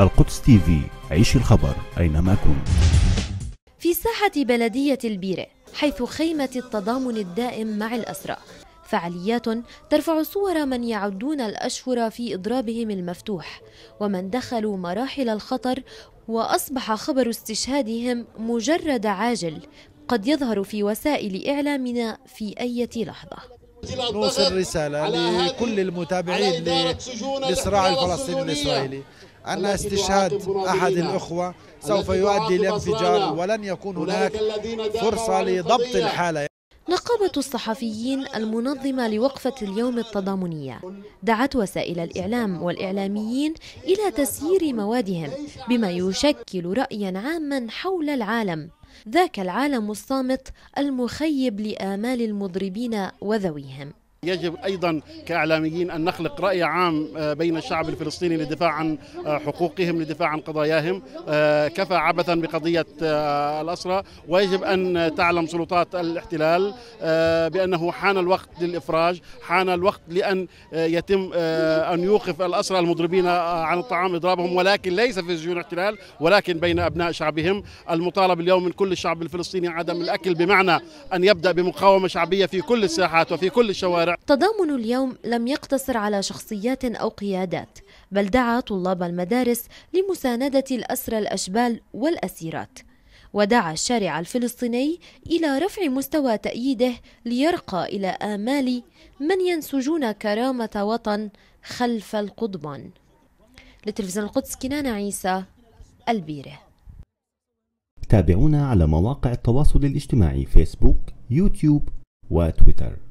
القدس تي في عيش الخبر أينما كنت في ساحة بلدية البيرة حيث خيمة التضامن الدائم مع الأسرى فعاليات ترفع صور من يعدون الأشهر في إضرابهم المفتوح ومن دخلوا مراحل الخطر وأصبح خبر استشهادهم مجرد عاجل قد يظهر في وسائل إعلامنا في أي لحظة نوصل رسالة لكل المتابعين لصراع الفلسطيني الإسرائيلي أن استشهاد أحد الأخوة سوف يؤدي لانفجار ولن يكون هناك فرصة لضبط الحالة نقابة الصحفيين المنظمة لوقفة اليوم التضامنية دعت وسائل الإعلام والإعلاميين إلى تسيير موادهم بما يشكل رأيا عاما حول العالم ذاك العالم الصامت المخيب لآمال المضربين وذويهم يجب ايضا كاعلاميين ان نخلق راي عام آه، بين الشعب الفلسطيني للدفاع عن آه، حقوقهم للدفاع عن قضاياهم آه، كفى عبثا بقضيه الاسرى ويجب ان تعلم سلطات الاحتلال بانه حان الوقت للافراج حان الوقت لان يتم ان يوقف الاسرى المضربين عن الطعام اضرابهم ولكن ليس في سجون الاحتلال ولكن بين ابناء شعبهم المطالب اليوم من كل الشعب الفلسطيني عدم الاكل بمعنى ان يبدا بمقاومه شعبيه في كل الساحات وفي كل الشوارع تضامن اليوم لم يقتصر على شخصيات أو قيادات بل دعا طلاب المدارس لمساندة الأسرى الأشبال والأسيرات ودعا الشارع الفلسطيني إلى رفع مستوى تأييده ليرقى إلى آمال من ينسجون كرامة وطن خلف القضبان لتلفزيون القدس كنان عيسى البيره تابعونا على مواقع التواصل الاجتماعي فيسبوك يوتيوب وتويتر